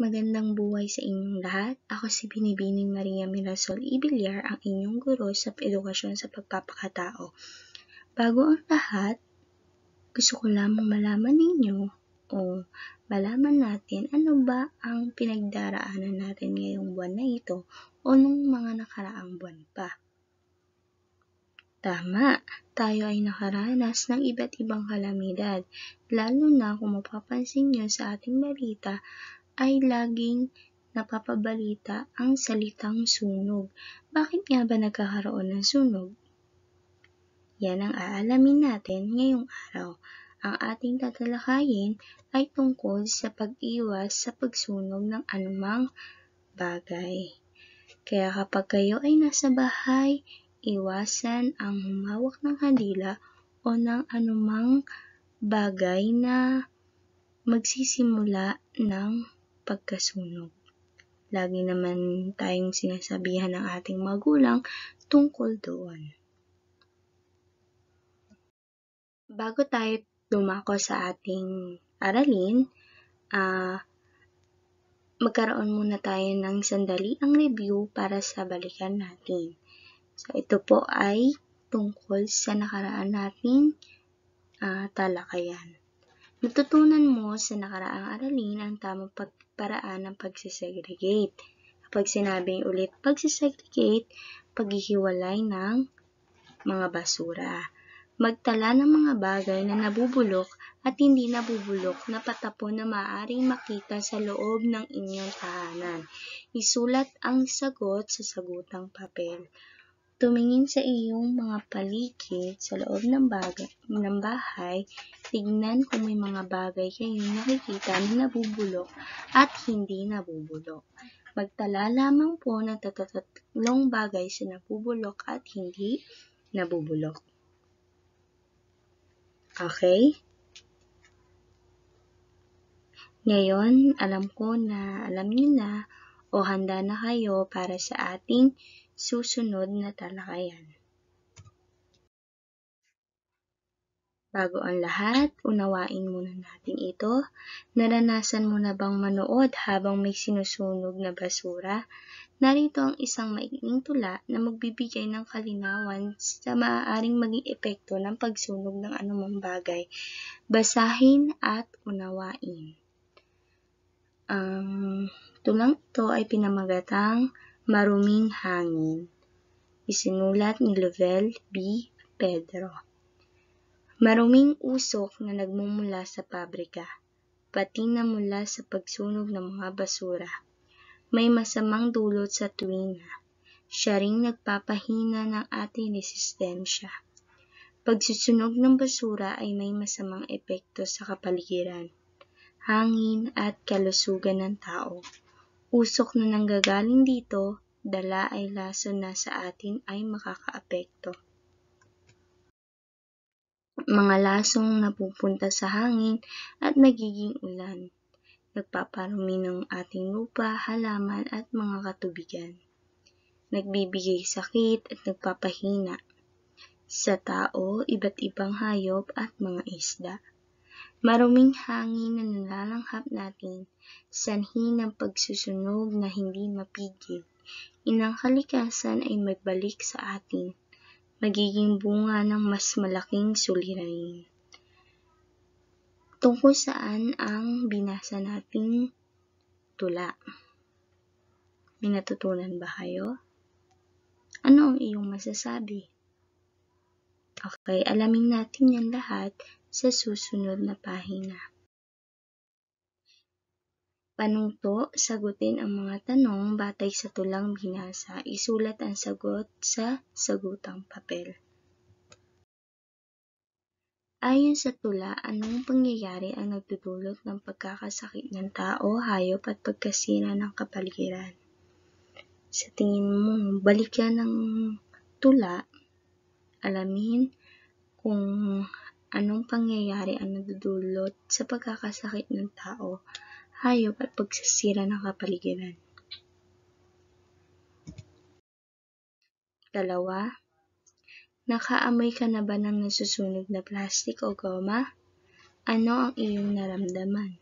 Magandang buhay sa inyong lahat. Ako si Binibining Maria Mirasol Ibilyar, ang inyong guro sa edukasyon sa pagpapakatao. Bago ang lahat, gusto ko lamang malaman ninyo o malaman natin ano ba ang pinagdaraanan natin ngayong buwan na ito o nung mga nakaraang buwan pa. Tama, tayo ay nakaranas ng iba't ibang kalamidad, lalo na kung mapapansin nyo sa ating balita ay laging napapabalita ang salitang sunog. Bakit nga ba nagkakaroon ng sunog? Yan ang aalamin natin ngayong araw. Ang ating tatalakayin ay tungkol sa pag-iwas sa pagsunog ng anumang bagay. Kaya kapag kayo ay nasa bahay, iwasan ang humawak ng halila o ng anumang bagay na magsisimula ng pagkasunog. Lagi naman tayong sinasabihan ng ating magulang tungkol doon. Bago tayo dumako sa ating aralin, uh, magkaroon muna tayo ng sandali ang review para sa balikan natin. So, ito po ay tungkol sa nakaraan nating uh, talakayan. Natutunan mo sa nakaraang aralin ang tamang pag paraan ng pagsisegregate. Kapag sinabing ulit pagsisegregate, paghihiwalay ng mga basura. Magtala ng mga bagay na nabubulok at hindi nabubulok na patapon na maaaring makita sa loob ng inyong tahanan. Isulat ang sagot sa sagutang papel. Tumingin sa iyong mga paligid sa loob ng, bagay, ng bahay, tignan kung may mga bagay kayong nakikita na nabubulok at hindi nabubulok. Magtala lamang po ng tatatatlong bagay sa nabubulok at hindi nabubulok. Okay? Ngayon, alam ko na alam niyo na o handa na kayo para sa ating susunod na talakayan. Bago ang lahat, unawain muna natin ito. Naranasan mo na bang manood habang may sinusunog na basura? Narito ang isang maikling tula na magbibigay ng kalinawan sa maaaring maging epekto ng pagsunog ng anumang bagay. Basahin at unawain. Ang um, tulang ito ay pinamagatang Maruming Hangin, isinulat ni Lovell B. Pedro. Maruming usok na nagmumula sa pabrika, pati na mula sa pagsunog ng mga basura. May masamang dulot sa tuwina. Siya ring nagpapahina ng ating resistensya. Pagsusunog ng basura ay may masamang epekto sa kapaligiran, hangin at kalusugan ng tao usok na nanggagaling dito, dala ay lason na sa atin ay makakaapekto. Mga lasong napupunta sa hangin at nagiging ulan. Nagpaparumi ng ating lupa, halaman at mga katubigan. Nagbibigay sakit at nagpapahina sa tao, iba't ibang hayop at mga isda. Maruming hangin na nalalanghap natin, sanhi ng pagsusunog na hindi mapigil. Inang kalikasan ay magbalik sa atin, magiging bunga ng mas malaking suliranin. Tungkol saan ang binasa nating tula? May natutunan ba kayo? Ano ang iyong masasabi? Okay, alamin natin yan lahat sa susunod na pahina. Panungto, sagutin ang mga tanong batay sa tulang binasa. Isulat ang sagot sa sagutang papel. Ayon sa tula, anong pangyayari ang nagdudulot ng pagkakasakit ng tao, hayop at pagkasira ng kapaligiran? Sa tingin mo, balikan ng tula, alamin kung anong pangyayari ang nadudulot sa pagkakasakit ng tao, hayop at pagsasira ng kapaligiran. Dalawa, nakaamoy ka na ba ng nasusunog na plastik o goma? Ano ang iyong naramdaman?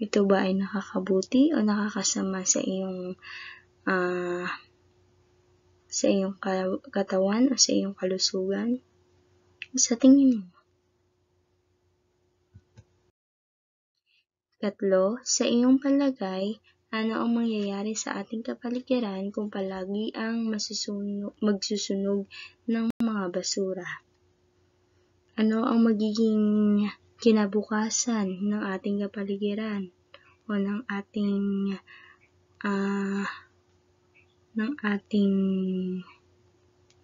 Ito ba ay nakakabuti o nakakasama sa iyong uh, sa iyong katawan o sa iyong kalusugan? Sa tingin mo. Katlo, sa iyong palagay, ano ang mangyayari sa ating kapaligiran kung palagi ang masusunog, magsusunog ng mga basura? Ano ang magiging kinabukasan ng ating kapaligiran o ng ating uh, ng ating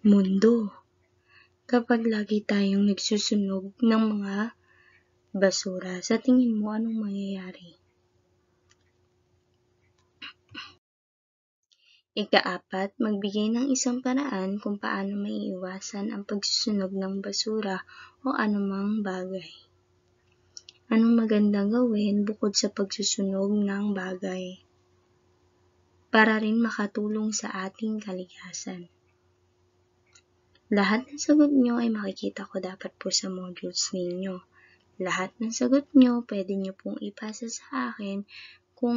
mundo kapag lagi tayong nagsusunog ng mga basura. Sa tingin mo, anong mangyayari? Ikaapat, magbigay ng isang paraan kung paano maiiwasan ang pagsusunog ng basura o anumang bagay. Anong magandang gawin bukod sa pagsusunog ng bagay? para rin makatulong sa ating kaligasan. Lahat ng sagot nyo ay makikita ko dapat po sa modules ninyo. Lahat ng sagot nyo, pwede nyo pong ipasa sa akin kung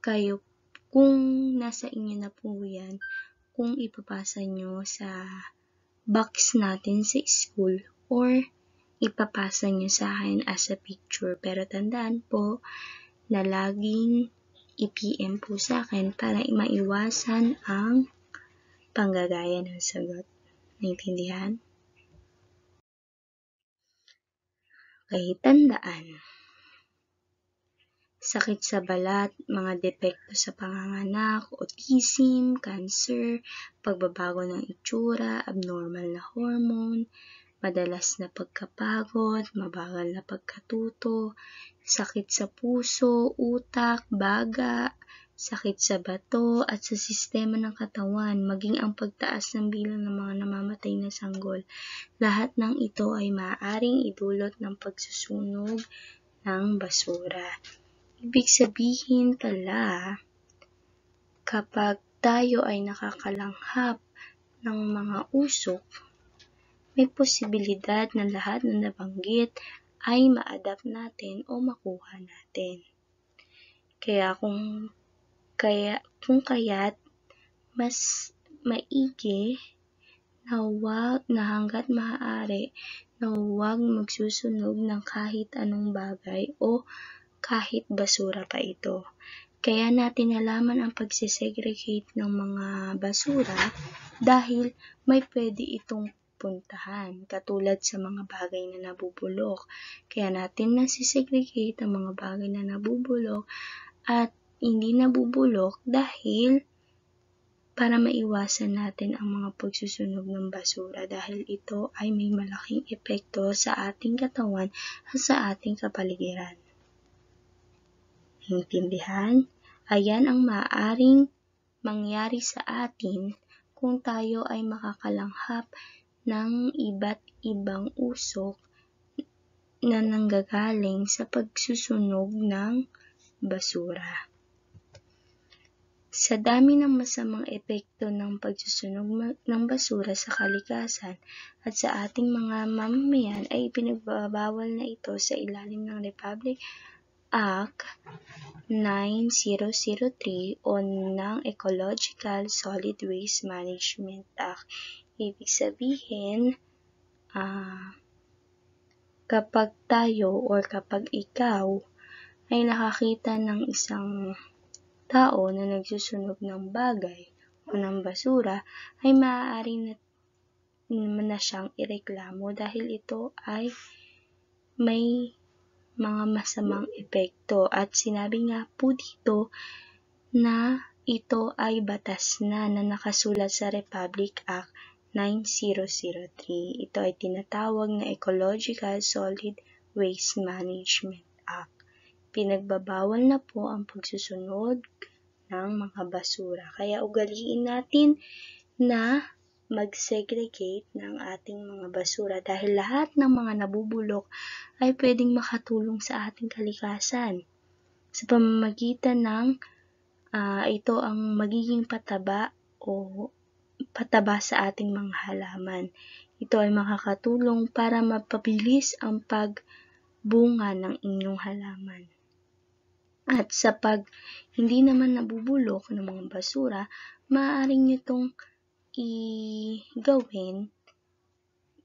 kayo, kung nasa inyo na po yan, kung ipapasa nyo sa box natin sa school or ipapasa nyo sa akin as a picture. Pero tandaan po na laging i-PM po sa akin para maiwasan ang panggagaya ng sagot. Naintindihan? Okay, tandaan. Sakit sa balat, mga depekto sa panganganak, autism, cancer, pagbabago ng itsura, abnormal na hormone, madalas na pagkapagod, mabagal na pagkatuto, sakit sa puso, utak, baga, sakit sa bato at sa sistema ng katawan, maging ang pagtaas ng bilang ng mga namamatay na sanggol. Lahat ng ito ay maaaring idulot ng pagsusunog ng basura. Ibig sabihin pala, kapag tayo ay nakakalanghap ng mga usok, may posibilidad na lahat ng nabanggit ay ma-adapt natin o makuha natin. Kaya kung kaya kung kaya't mas maigi na huwag na hanggat maaari na huwag magsusunog ng kahit anong bagay o kahit basura pa ito. Kaya natin nalaman ang pagsisegregate ng mga basura dahil may pwede itong puntahan katulad sa mga bagay na nabubulok. Kaya natin nasisegregate ang mga bagay na nabubulok at hindi nabubulok dahil para maiwasan natin ang mga pagsusunog ng basura dahil ito ay may malaking epekto sa ating katawan at sa ating kapaligiran. Naintindihan? Ayan ang maaaring mangyari sa atin kung tayo ay makakalanghap ng iba't ibang usok na nanggagaling sa pagsusunog ng basura. Sa dami ng masamang epekto ng pagsusunog ng basura sa kalikasan at sa ating mga mamamayan ay pinagbabawal na ito sa ilalim ng Republic Act 9003 o ng Ecological Solid Waste Management Act Ibig sabihin, uh, kapag tayo or kapag ikaw ay nakakita ng isang tao na nagsusunog ng bagay o ng basura, ay maaari na, na siyang ireklamo dahil ito ay may mga masamang epekto. At sinabi nga po dito na ito ay batas na na nakasulat sa Republic Act 9003. Ito ay tinatawag na Ecological Solid Waste Management Act. Pinagbabawal na po ang pagsusunog ng mga basura. Kaya ugaliin natin na mag-segregate ng ating mga basura dahil lahat ng mga nabubulok ay pwedeng makatulong sa ating kalikasan. Sa pamamagitan ng uh, ito ang magiging pataba o pataba sa ating mga halaman. Ito ay makakatulong para mapabilis ang pagbunga ng inyong halaman. At sa pag hindi naman nabubulok ng mga basura, maaaring nyo itong igawin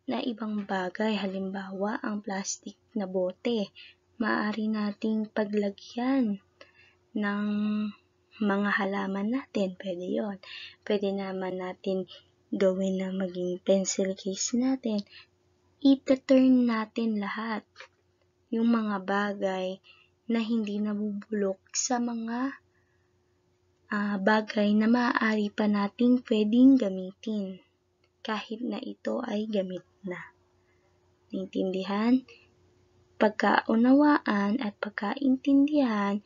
na ibang bagay. Halimbawa, ang plastic na bote. Maaari nating paglagyan ng mga halaman natin. Pwede yon Pwede naman natin gawin na maging pencil case natin. Ita-turn natin lahat yung mga bagay na hindi nabubulok sa mga uh, bagay na maaari pa nating pwedeng gamitin kahit na ito ay gamit na. Naintindihan? Pagkaunawaan at pagkaintindihan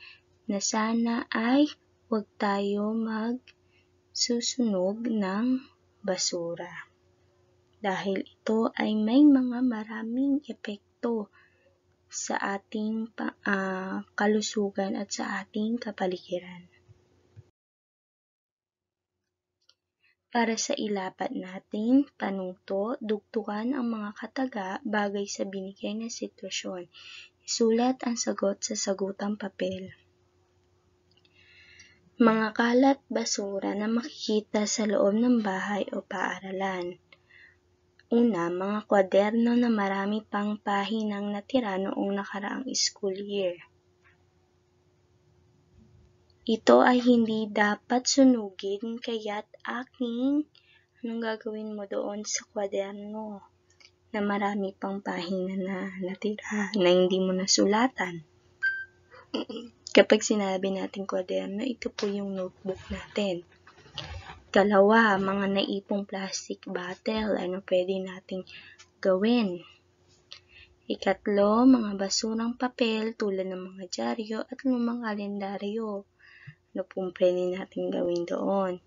na sana ay huwag tayo mag-susunog ng basura. Dahil ito ay may mga maraming epekto sa ating uh, kalusugan at sa ating kapaligiran. Para sa ilapat natin, panungto, dugtukan ang mga kataga bagay sa binigay na sitwasyon. Isulat ang sagot sa sagutang papel mga kalat basura na makikita sa loob ng bahay o paaralan. Una, mga kwaderno na marami pang pahinang natira noong nakaraang school year. Ito ay hindi dapat sunugin kaya't aking anong gagawin mo doon sa kwaderno na marami pang pahina na natira na hindi mo nasulatan. Kapag sinabi natin kwaderno, ito po yung notebook natin. Kalawa, mga naipong plastic bottle, ano pwede nating gawin. Ikatlo, mga basurang papel tulad ng mga dyaryo at lumang kalendaryo. Ano pong pwede natin gawin doon.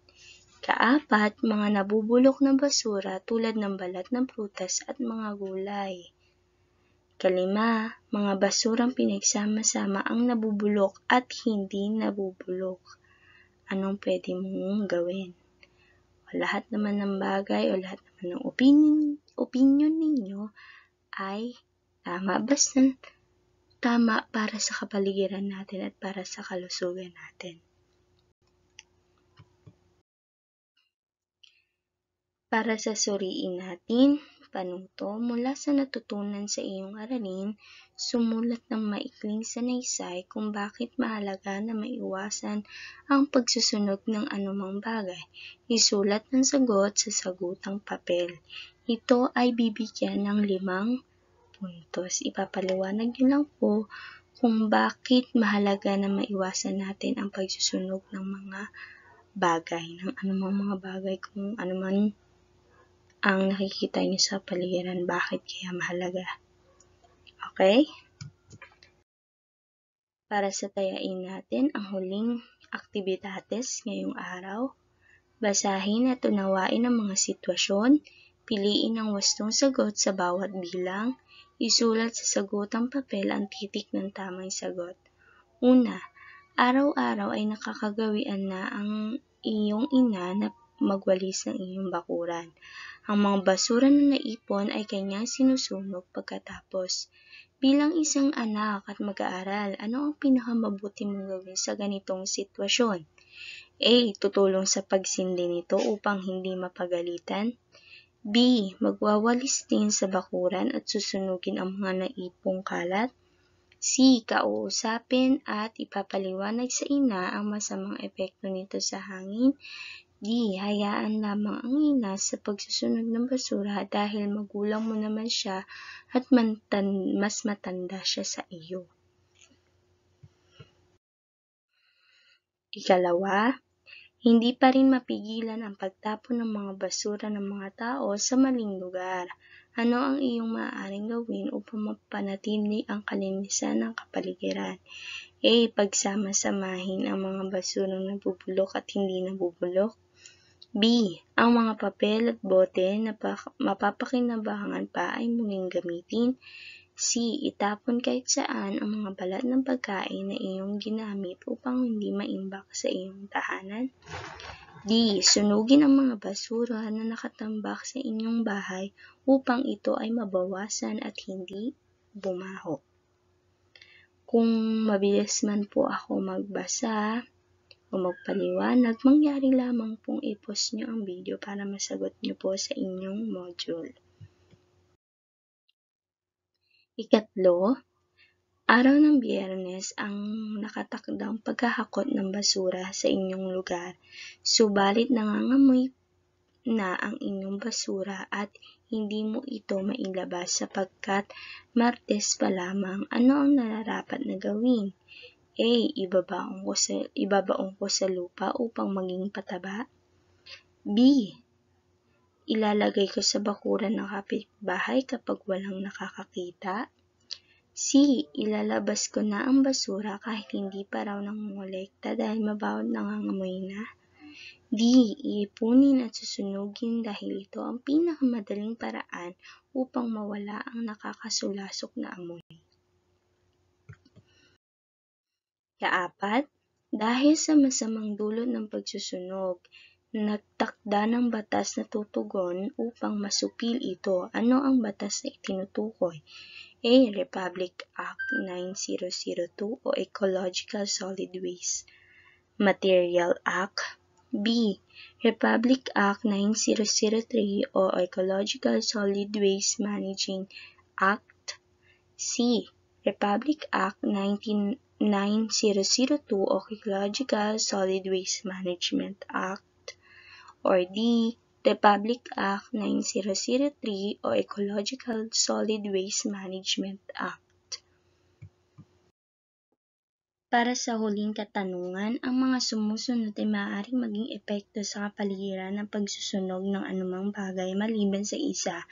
Kaapat, mga nabubulok na basura tulad ng balat ng prutas at mga gulay. Kalima, mga basurang pinagsama-sama ang nabubulok at hindi nabubulok. Anong pwede mong gawin? O lahat naman ng bagay o lahat naman ng opinion, opinion ninyo ay tama basta tama para sa kapaligiran natin at para sa kalusugan natin. para sasuriin natin panuto mula sa natutunan sa iyong aralin, sumulat ng maikling sanaysay kung bakit mahalaga na maiwasan ang pagsusunog ng anumang bagay. Isulat ng sagot sa sagutang papel. Ito ay bibigyan ng limang puntos. Ipapaliwanag nyo lang po kung bakit mahalaga na maiwasan natin ang pagsusunog ng mga bagay, ng anumang mga bagay kung anuman ang nakikita niyo sa paligiran. Bakit kaya mahalaga? Okay? Para sa tayain natin ang huling aktibitates ngayong araw, basahin at unawain ang mga sitwasyon, piliin ang wastong sagot sa bawat bilang, isulat sa sagotang papel ang titik ng tamang sagot. Una, araw-araw ay nakakagawian na ang iyong ina na magwalis ng iyong bakuran. Ang mga basura na naipon ay kanyang sinusunog pagkatapos. Bilang isang anak at mag-aaral, ano ang pinakamabuti mong gawin sa ganitong sitwasyon? A. Tutulong sa pagsindi nito upang hindi mapagalitan. B. Magwawalis din sa bakuran at susunugin ang mga naipong kalat. C. Kauusapin at ipapaliwanag sa ina ang masamang epekto nito sa hangin. D. Hayaan lamang ang ina sa pagsusunog ng basura dahil magulang mo naman siya at mantan, mas matanda siya sa iyo. Ikalawa, hindi pa rin mapigilan ang pagtapon ng mga basura ng mga tao sa maling lugar. Ano ang iyong maaaring gawin upang mapanatili ang kalinisan ng kapaligiran? A. Eh, pagsama-samahin ang mga basurang nabubulok at hindi nabubulok. B. Ang mga papel at bote na mapapakinabangan pa ay muling gamitin. C. Itapon kahit saan ang mga balat ng pagkain na iyong ginamit upang hindi maimbak sa iyong tahanan. D. Sunugin ang mga basura na nakatambak sa inyong bahay upang ito ay mabawasan at hindi bumaho. Kung mabilis man po ako magbasa, o magpaliwanag, mangyari lamang pong i post nyo ang video para masagot nyo po sa inyong module. Ikatlo, araw ng biyernes ang nakatakdang pagkahakot ng basura sa inyong lugar, subalit nangangamoy na ang inyong basura at hindi mo ito mailabas sapagkat Martes pa lamang ano ang nararapat na gawin. A. Ibabaon ko sa, ibabaon ko sa lupa upang maging pataba. B. Ilalagay ko sa bakuran ng kapitbahay kapag walang nakakakita. C. Ilalabas ko na ang basura kahit hindi pa raw nangungulekta dahil mabawad nangangamoy na. D. Iipunin at susunugin dahil ito ang pinakamadaling paraan upang mawala ang nakakasulasok na amoy. Ikaapat, dahil sa masamang dulot ng pagsusunog, nagtakda ng batas na tutugon upang masupil ito. Ano ang batas na itinutukoy? A. Republic Act 9002 o Ecological Solid Waste Material Act B. Republic Act 9003 o Ecological Solid Waste Managing Act C. Republic Act 19 9002 of Ecological Solid Waste Management Act or D. Republic Act 9003 o Ecological Solid Waste Management Act. Para sa huling katanungan, ang mga sumusunod ay maaaring maging epekto sa kapaligiran ng pagsusunog ng anumang bagay maliban sa isa.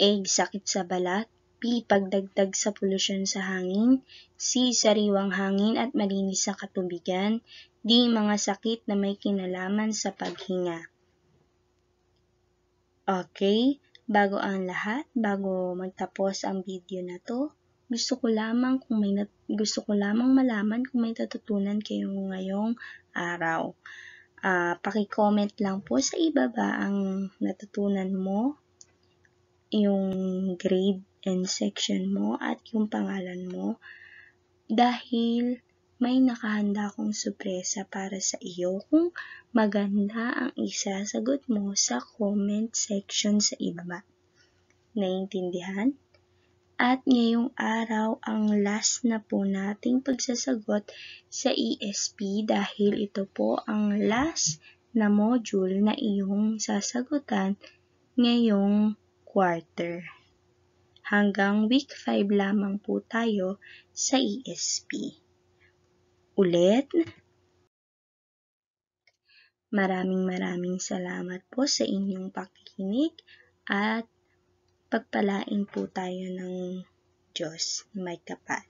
A. Sakit sa balat B. Pagdagdag sa polusyon sa hangin. C. Sariwang hangin at malinis sa katubigan. D. Mga sakit na may kinalaman sa paghinga. Okay, bago ang lahat, bago magtapos ang video na to, gusto ko lamang kung may nat- gusto ko lamang malaman kung may natutunan kayo ngayong araw. Uh, paki-comment lang po sa ibaba ang natutunan mo, yung grade and section mo at yung pangalan mo dahil may nakahanda akong sorpresa para sa iyo kung maganda ang isa isasagot mo sa comment section sa iba. Naiintindihan? At ngayong araw ang last na po nating pagsasagot sa ESP dahil ito po ang last na module na iyong sasagutan ngayong quarter hanggang week 5 lamang po tayo sa ESP. Ulit, maraming maraming salamat po sa inyong pakikinig at pagpalain po tayo ng Diyos, may kapal.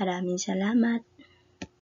Maraming salamat.